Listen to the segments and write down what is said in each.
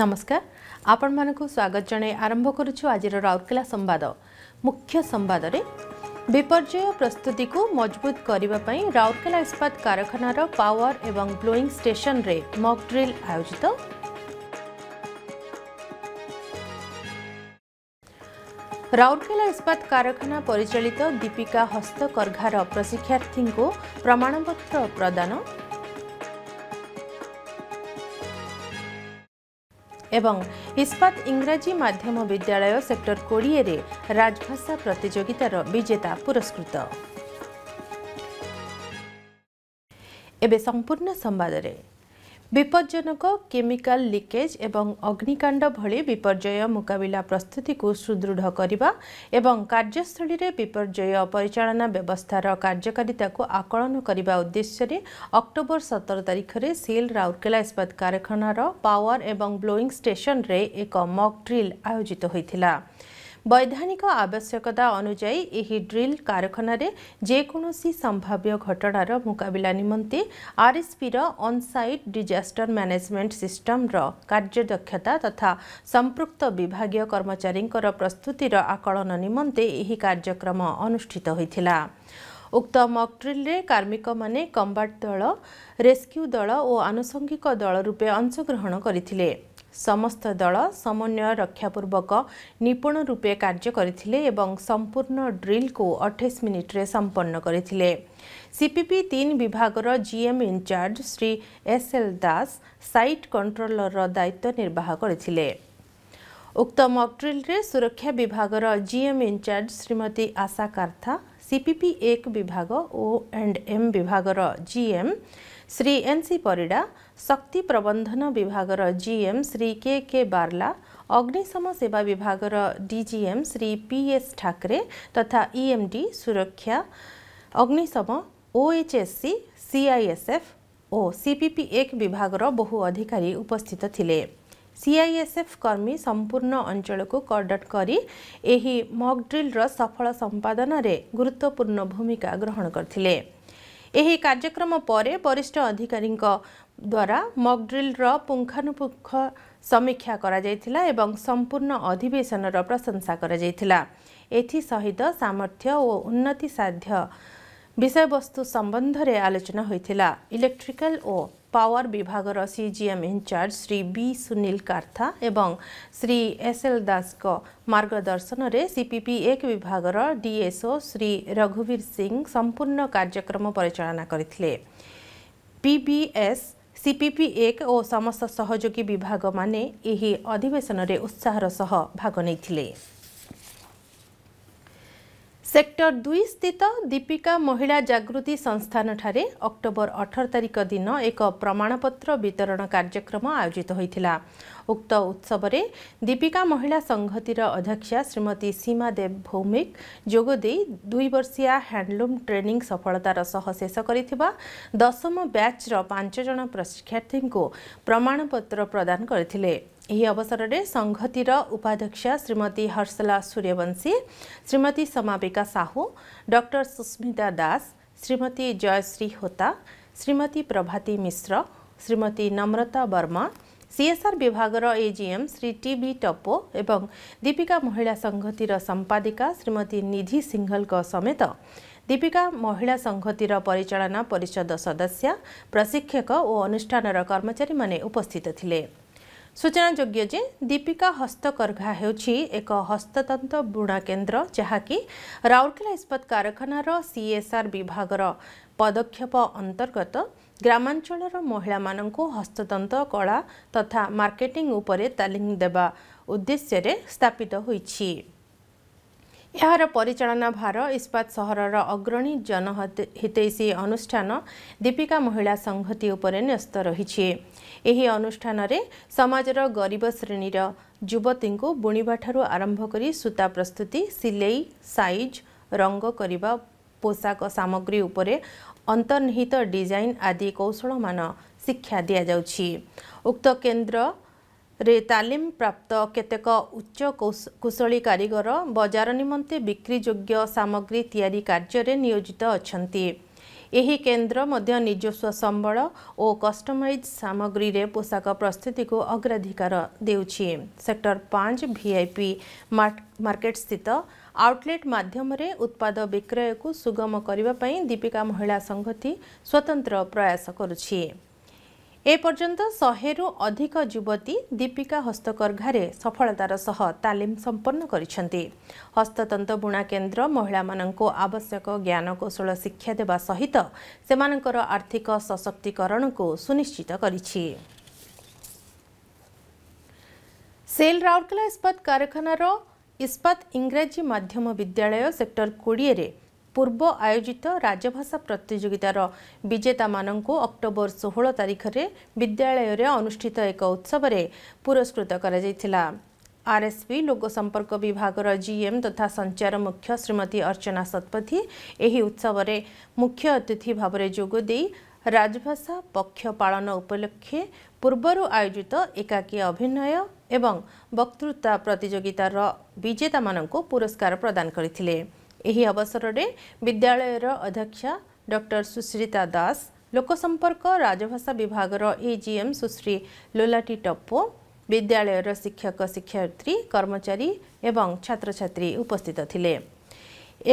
ନମସ୍କାର ଆପଣମାନଙ୍କୁ ସ୍ୱାଗତ ଜଣାଇ ଆରମ୍ଭ କରୁଛୁ ଆଜିର ରାଉରକେଲା ସମ୍ବାଦ ମୁଖ୍ୟ ସମ୍ବାଦରେ ବିପର୍ଯ୍ୟୟ ପ୍ରସ୍ତୁତିକୁ ମଜବୁତ କରିବା ପାଇଁ ରାଉରକେଲା ଇସ୍ପାତ କାରଖାନାର ପାୱାର ଏବଂ ବ୍ଲୋଇଂ ଷ୍ଟେସନରେ ମକ୍ଡ୍ରିଲ୍ ଆୟୋଜିତ ରାଉରକେଲା ଇସ୍ପାତ କାରଖାନା ପରିଚାଳିତ ଦୀପିକା ହସ୍ତକର୍ଘାର ପ୍ରଶିକ୍ଷାର୍ଥୀଙ୍କୁ ପ୍ରମାଣପତ୍ର ପ୍ରଦାନ ଏବଂ ଇସ୍ପାତ ଇଂରାଜୀ ମାଧ୍ୟମ ବିଦ୍ୟାଳୟ ସେକ୍ଟର କୋଡ଼ିଏରେ ରାଜଭାଷା ପ୍ରତିଯୋଗିତାର ବିଜେତା ପୁରସ୍କୃତ ଏବେ ବିପଜ୍ଜନକ କେମିକାଲ ଲିକେଜ୍ ଏବଂ ଅଗ୍ନିକାଣ୍ଡ ଭଳି ବିପର୍ଯ୍ୟୟ ମୁକାବିଲା ପ୍ରସ୍ତୁତିକୁ ସୁଦୃଢ଼ କରିବା ଏବଂ କାର୍ଯ୍ୟସ୍ଥଳୀରେ ବିପର୍ଯ୍ୟୟ ପରିଚାଳନା ବ୍ୟବସ୍ଥାର କାର୍ଯ୍ୟକାରିତାକୁ ଆକଳନ କରିବା ଉଦ୍ଦେଶ୍ୟରେ ଅକ୍ଟୋବର ସତର ତାରିଖରେ ସିଲ୍ ରାଉରକେଲା ଇସ୍ପାତ କାରଖାନାର ପାୱାର ଏବଂ ବ୍ଲୋଇଂ ଷ୍ଟେସନରେ ଏକ ମକ୍ ଡ୍ରିଲ୍ ଆୟୋଜିତ ହୋଇଥିଲା ବୈଧାନିକ ଆବଶ୍ୟକତା ଅନୁଯାୟୀ ଏହି ଡ୍ରିଲ୍ କାରଖାନାରେ ଯେକୌଣସି ସମ୍ଭାବ୍ୟ ଘଟଣାର ମୁକାବିଲା ନିମନ୍ତେ ଆର୍ଏସ୍ପିର ଅନ୍ସାଇଟ୍ ଡିଜାଷ୍ଟର ମ୍ୟାନେଜମେଣ୍ଟ ସିଷ୍ଟମର କାର୍ଯ୍ୟଦକ୍ଷତା ତଥା ସମ୍ପୃକ୍ତ ବିଭାଗୀୟ କର୍ମଚାରୀଙ୍କର ପ୍ରସ୍ତୁତିର ଆକଳନ ନିମନ୍ତେ ଏହି କାର୍ଯ୍ୟକ୍ରମ ଅନୁଷ୍ଠିତ ହୋଇଥିଲା ଉକ୍ତ ମକ୍ଡ୍ରିଲ୍ରେ କାର୍ମିକମାନେ କମ୍ବାଟ ଦଳ ରେସ୍କ୍ୟୁ ଦଳ ଓ ଆନୁଷଙ୍ଗିକ ଦଳ ରୂପେ ଅଂଶଗ୍ରହଣ କରିଥିଲେ ସମସ୍ତ ଦଳ ସମନ୍ୱୟ ରକ୍ଷାପୂର୍ବକ ନିପୁଣ ରୂପେ କାର୍ଯ୍ୟ କରିଥିଲେ ଏବଂ ସମ୍ପୂର୍ଣ୍ଣ ଡ୍ରିଲ୍କୁ ଅଠେଇଶ ମିନିଟ୍ରେ ସମ୍ପନ୍ନ କରିଥିଲେ ସିପିପି ତିନି ବିଭାଗର GM incharge Shri SL Das site କଣ୍ଟ୍ରୋଲରର ଦାୟିତ୍ୱ ନିର୍ବାହ କରିଥିଲେ ଉକ୍ତ ମକ୍ଡ୍ରିଲ୍ରେ ସୁରକ୍ଷା ବିଭାଗର ଜିଏମ୍ ଇନ୍ଚାର୍ଜ ଶ୍ରୀମତୀ ଆଶା କାର୍ଥା एक विभाग ओ एन्ड एम विभाग र जिएम श्री एन परिडा शक्ति प्रबन्धन विभाग र जिएम श्री के के बार्ला अग्निशम सेवा विभाग र डिजिएम श्री पिएस ठाकरे तथा ईएमडी सुरक्षा अग्निशम ओएचएससि सिआइएसएफ एक विभाग र बहु अधिकारी उपस्थित थिले ସିଆଇଏସ୍ଏଫ୍ କର୍ମୀ ସମ୍ପୂର୍ଣ୍ଣ ଅଞ୍ଚଳକୁ କଡ଼ଟ କରି ଏହି ମକ୍ଡ୍ରିଲ୍ର ସଫଳ ସମ୍ପାଦନାରେ ଗୁରୁତ୍ୱପୂର୍ଣ୍ଣ ଭୂମିକା ଗ୍ରହଣ କରିଥିଲେ ଏହି କାର୍ଯ୍ୟକ୍ରମ ପରେ ବରିଷ୍ଠ ଅଧିକାରୀଙ୍କ ଦ୍ୱାରା ମକ୍ଡ୍ରିଲ୍ର ପୁଙ୍ଖାନୁପୁଙ୍ଖ ସମୀକ୍ଷା କରାଯାଇଥିଲା ଏବଂ ସମ୍ପୂର୍ଣ୍ଣ ଅଧିବେଶନର ପ୍ରଶଂସା କରାଯାଇଥିଲା ଏଥିସହିତ ସାମର୍ଥ୍ୟ ଓ ଉନ୍ନତି ସାଧ୍ୟ ବିଷୟବସ୍ତୁ ସମ୍ବନ୍ଧରେ ଆଲୋଚନା ହୋଇଥିଲା ଇଲେକ୍ଟ୍ରିକାଲ ଓ ପାୱାର ବିଭାଗର CGM incharge Shri B Sunil Kartha ଏବଂ ଶ୍ରୀ ଏସ୍ଏଲ୍ ଦାସଙ୍କ ମାର୍ଗଦର୍ଶନରେ ସିପିପି ଏକ ବିଭାଗର ଡିଏସ୍ଓ ଶ୍ରୀ ରଘୁବୀର ସିଂ ସମ୍ପୂର୍ଣ୍ଣ କାର୍ଯ୍ୟକ୍ରମ ପରିଚାଳନା କରିଥିଲେ ପିବିଏସ୍ ସିପିପି ଏକ ଓ ସମସ୍ତ ସହଯୋଗୀ ବିଭାଗମାନେ ଏହି ଅଧିବେଶନରେ ଉତ୍ସାହର ସହ ଭାଗ ନେଇଥିଲେ ସେକ୍ଟର ଦୁଇ ସ୍ଥିତ ଦୀପିକା ମହିଳା ଜାଗୃତି ସଂସ୍ଥାନଠାରେ ଅକ୍ଟୋବର ଅଠର ତାରିଖ ଦିନ ଏକ ପ୍ରମାଣପତ୍ର ବିତରଣ କାର୍ଯ୍ୟକ୍ରମ ଆୟୋଜିତ ହୋଇଥିଲା ଉକ୍ତ ଉତ୍ସବରେ ଦୀପିକା ମହିଳା ସଂହତିର ଅଧ୍ୟକ୍ଷା ଶ୍ରୀମତୀ ସୀମା ଦେବ ଭୌମିକ ଯୋଗ ଦେଇ ଦୁଇବର୍ଷିଆ ହ୍ୟାଣ୍ଡଲୁମ୍ ଟ୍ରେନିଂ ସଫଳତାର ସହ ଶେଷ କରିଥିବା ଦଶମ ବ୍ୟାଚ୍ର ପାଞ୍ଚ ଜଣ ପ୍ରଶିକ୍ଷାର୍ଥୀଙ୍କୁ ପ୍ରମାଣପତ୍ର ପ୍ରଦାନ କରିଥିଲେ अवसरले र उपाध्यक्ष श्रीमती हर्षला सूर्यवंशी श्रीमती समपिक साहु डाक्टर सुस्मिता दास श्रीमती जयश्री होता श्रीमती प्रभाती मिश्र श्रीमती नम्रता बर्मा सिएसआर विभाग र एएम श्री टप्पो टपो दीपिका महिला र सम्पादिका श्रीमती निधि सिंहलको समेत दीपिका महिला र परिचालना परिषद सदस्य प्रशिक्षक अनुष्ठान र कर्मचारी उपस्थित थिए ସୂଚନାଯୋଗ୍ୟ ଯେ ଦୀପିକା ହସ୍ତକର୍ଘା ହେଉଛି ଏକ ହସ୍ତତନ୍ତ ବୁଣା କେନ୍ଦ୍ର ଯାହାକି ରାଉରକେଲା ଇସ୍ପାତ କାରଖାନାର ସିଏସ୍ଆର୍ ବିଭାଗର ପଦକ୍ଷେପ ଅନ୍ତର୍ଗତ ଗ୍ରାମାଞ୍ଚଳର ମହିଳାମାନଙ୍କୁ ହସ୍ତତନ୍ତ କଳା ତଥା ମାର୍କେଟିଂ ଉପରେ ତାଲିମ ଦେବା ଉଦ୍ଦେଶ୍ୟରେ ସ୍ଥାପିତ ହୋଇଛି ଏହାର ପରିଚାଳନା ଭାର ଇସ୍ପାତ ସହରର ଅଗ୍ରଣୀ ଜନହିତୈଷୀ ଅନୁଷ୍ଠାନ ଦୀପିକା ମହିଳା ସଂହତି ଉପରେ ନ୍ୟସ୍ତ ରହିଛି ଏହି ଅନୁଷ୍ଠାନରେ ସମାଜର ଗରିବ ଶ୍ରେଣୀର ଯୁବତୀଙ୍କୁ ବୁଣିବାଠାରୁ ଆରମ୍ଭ କରି ସୂତା ପ୍ରସ୍ତୁତି ସିଲେଇ ସାଇଜ୍ ରଙ୍ଗ କରିବା ପୋଷାକ ସାମଗ୍ରୀ ଉପରେ ଅନ୍ତର୍ନିହିତ ଡିଜାଇନ୍ ଆଦି କୌଶଳମାନ ଶିକ୍ଷା ଦିଆଯାଉଛି ଉକ୍ତ କେନ୍ଦ୍ର ରେ ତାଲିମ ପ୍ରାପ୍ତ କେତେକ ଉଚ୍ଚ କୁଶଳୀ କାରିଗର ବଜାର ନିମନ୍ତେ ବିକ୍ରିଯୋଗ୍ୟ ସାମଗ୍ରୀ ତିଆରି କାର୍ଯ୍ୟରେ ନିୟୋଜିତ ଅଛନ୍ତି ଏହି କେନ୍ଦ୍ର ମଧ୍ୟ ନିଜସ୍ୱ ସମ୍ବଳ ଓ କଷ୍ଟମାଇଜ୍ ସାମଗ୍ରୀରେ ପୋଷାକ ପ୍ରସ୍ତୁତିକୁ ଅଗ୍ରାଧିକାର ଦେଉଛି ସେକ୍ଟର ପାଞ୍ଚ ଭିଆଇପି ମାର୍କେଟ୍ ସ୍ଥିତ ଆଉଟଲେଟ୍ ମାଧ୍ୟମରେ ଉତ୍ପାଦ ବିକ୍ରୟକୁ ସୁଗମ କରିବା ପାଇଁ ଦୀପିକା ମହିଳା ସଂହତି ସ୍ୱତନ୍ତ୍ର ପ୍ରୟାସ କରୁଛି ଏପର୍ଯ୍ୟନ୍ତ ଶହେରୁ ଅଧିକ ଯୁବତୀ ଦୀପିକା ହସ୍ତକର୍ଘାରେ ସଫଳତାର ସହ ତାଲିମ ସମ୍ପନ୍ନ କରିଛନ୍ତି ହସ୍ତତନ୍ତ ବୁଣା କେନ୍ଦ୍ର ମହିଳାମାନଙ୍କୁ ଆବଶ୍ୟକ ଜ୍ଞାନକୌଶଳ ଶିକ୍ଷା ଦେବା ସହିତ ସେମାନଙ୍କର ଆର୍ଥିକ ସଶକ୍ତିକରଣକୁ ସୁନିଶ୍ଚିତ କରିଛି ସେଲ୍ ରାଉରକେଲା ଇସ୍ପାତ କାରଖାନାର ଇସ୍ପାତ ଇଂରାଜୀ ମାଧ୍ୟମ ବିଦ୍ୟାଳୟ ସେକ୍ଟର କୋଡ଼ିଏରେ ପୂର୍ବ ଆୟୋଜିତ ରାଜଭାଷା ପ୍ରତିଯୋଗିତାର ବିଜେତାମାନଙ୍କୁ ଅକ୍ଟୋବର ଷୋହଳ ତାରିଖରେ ବିଦ୍ୟାଳୟରେ ଅନୁଷ୍ଠିତ ଏକ ଉତ୍ସବରେ ପୁରସ୍କୃତ କରାଯାଇଥିଲା ଆର୍ଏସ୍ପି ଲୋକସମ୍ପର୍କ ବିଭାଗର ଜିଏମ୍ ତଥା ସଞ୍ଚାର ମୁଖ୍ୟ ଶ୍ରୀମତୀ ଅର୍ଚ୍ଚନା ଶତପଥୀ ଏହି ଉତ୍ସବରେ ମୁଖ୍ୟ ଅତିଥି ଭାବରେ ଯୋଗଦେଇ ରାଜଭାଷା ପକ୍ଷ ପାଳନ ଉପଲକ୍ଷେ ପୂର୍ବରୁ ଆୟୋଜିତ ଏକାକୀ ଅଭିନୟ ଏବଂ ବକ୍ତୃତା ପ୍ରତିଯୋଗିତାର ବିଜେତାମାନଙ୍କୁ ପୁରସ୍କାର ପ୍ରଦାନ କରିଥିଲେ ଏହି ଅବସରରେ ବିଦ୍ୟାଳୟର ଅଧ୍ୟକ୍ଷା ଡକ୍ଟର ସୁଶ୍ରିତା ଦାସ ଲୋକସମ୍ପର୍କ ରାଜଭାଷା ବିଭାଗର ଏଜିଏମ୍ ସୁଶ୍ରୀ ଲୋଲାଟି ଟପୋ ବିଦ୍ୟାଳୟର ଶିକ୍ଷକ ଶିକ୍ଷୟତ୍ରୀ କର୍ମଚାରୀ ଏବଂ ଛାତ୍ରଛାତ୍ରୀ ଉପସ୍ଥିତ ଥିଲେ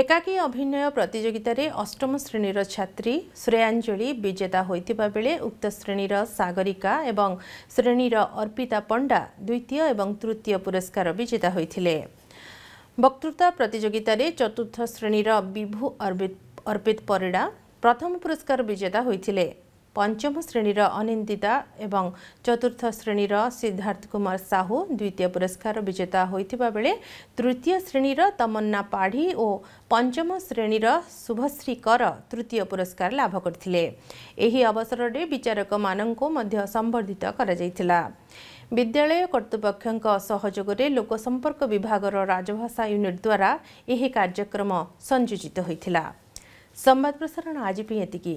ଏକାକୀ ଅଭିନୟ ପ୍ରତିଯୋଗିତାରେ ଅଷ୍ଟମ ଶ୍ରେଣୀର ଛାତ୍ରୀ ଶ୍ରେୟାଞ୍ଜଳି ବିଜେତା ହୋଇଥିବା ବେଳେ ଉକ୍ତ ଶ୍ରେଣୀର ସାଗରିକା ଏବଂ ଶ୍ରେଣୀର ଅର୍ପିତା ପଣ୍ଡା ଦ୍ୱିତୀୟ ଏବଂ ତୃତୀୟ ପୁରସ୍କାର ବିଜେତା ହୋଇଥିଲେ ବକ୍ତୃତା ପ୍ରତିଯୋଗିତାରେ ଚତୁର୍ଥ ଶ୍ରେଣୀର ବିଭୁ ଅର୍ପିତ ଅର୍ପିତ ପରିଡ଼ା ପ୍ରଥମ ପୁରସ୍କାର ବିଜେତା ହୋଇଥିଲେ ପଞ୍ଚମ ଶ୍ରେଣୀର ଅନିନ୍ଦିତା ଏବଂ ଚତୁର୍ଥ ଶ୍ରେଣୀର ସିଦ୍ଧାର୍ଥ କୁମାର ସାହୁ ଦ୍ୱିତୀୟ ପୁରସ୍କାର ବିଜେତା ହୋଇଥିବା ବେଳେ ତୃତୀୟ ଶ୍ରେଣୀର ତମନ୍ନା ପାଢ଼ୀ ଓ ପଞ୍ଚମ ଶ୍ରେଣୀର ଶୁଭଶ୍ରୀ କର ତୃତୀୟ ପୁରସ୍କାର ଲାଭ କରିଥିଲେ ଏହି ଅବସରରେ ବିଚାରକମାନଙ୍କୁ ମଧ୍ୟ ସମ୍ବର୍ଦ୍ଧିତ କରାଯାଇଥିଲା ବିଦ୍ୟାଳୟ କର୍ତ୍ତୃପକ୍ଷଙ୍କ ସହଯୋଗରେ ଲୋକସମ୍ପର୍କ ବିଭାଗର ରାଜଭାଷା ୟୁନିଟ୍ ଦ୍ୱାରା ଏହି କାର୍ଯ୍ୟକ୍ରମ ସଂଯୋଜିତ ହୋଇଥିଲା ସମ୍ବାଦ ପ୍ରସାରଣ ଆଜି ପାଇଁ ଏତିକି